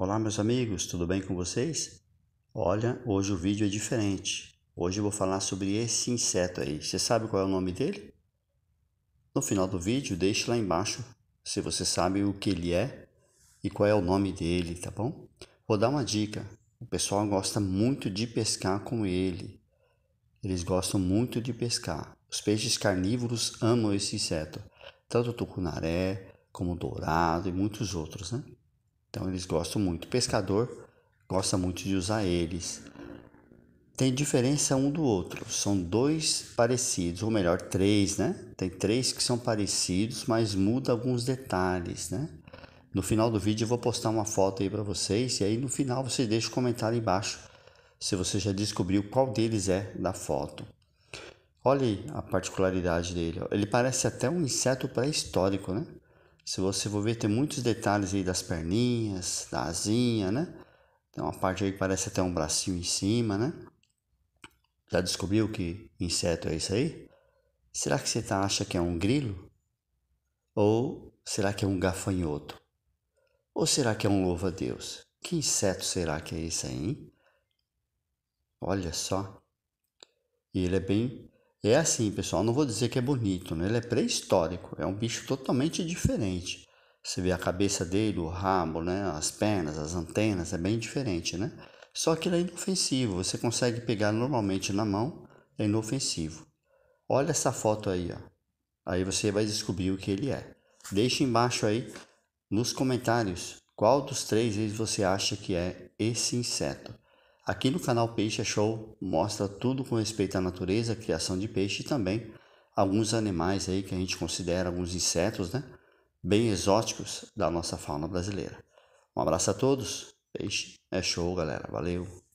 Olá, meus amigos, tudo bem com vocês? Olha, hoje o vídeo é diferente. Hoje eu vou falar sobre esse inseto aí. Você sabe qual é o nome dele? No final do vídeo, deixe lá embaixo se você sabe o que ele é e qual é o nome dele, tá bom? Vou dar uma dica. O pessoal gosta muito de pescar com ele. Eles gostam muito de pescar. Os peixes carnívoros amam esse inseto, tanto o tucunaré como o dourado e muitos outros, né? Então eles gostam muito. O pescador gosta muito de usar eles. Tem diferença um do outro. São dois parecidos, ou melhor, três, né? Tem três que são parecidos, mas muda alguns detalhes, né? No final do vídeo eu vou postar uma foto aí para vocês e aí no final você deixa o um comentário embaixo se você já descobriu qual deles é da foto. Olhe a particularidade dele. Ele parece até um inseto pré-histórico, né? Se você for ver, tem muitos detalhes aí das perninhas, da asinha, né? Tem uma parte aí que parece até um bracinho em cima, né? Já descobriu que inseto é isso aí? Será que você tá, acha que é um grilo? Ou será que é um gafanhoto? Ou será que é um louva-a-Deus? Que inseto será que é esse aí? Hein? Olha só. E ele é bem é assim, pessoal, não vou dizer que é bonito, né? ele é pré-histórico, é um bicho totalmente diferente. Você vê a cabeça dele, o rabo, né? as pernas, as antenas, é bem diferente, né? Só que ele é inofensivo, você consegue pegar normalmente na mão, é inofensivo. Olha essa foto aí, ó. Aí você vai descobrir o que ele é. Deixe embaixo aí nos comentários qual dos três eles você acha que é esse inseto. Aqui no canal Peixe é Show mostra tudo com respeito à natureza, criação de peixe e também alguns animais aí que a gente considera alguns insetos, né? Bem exóticos da nossa fauna brasileira. Um abraço a todos. Peixe é show, galera. Valeu.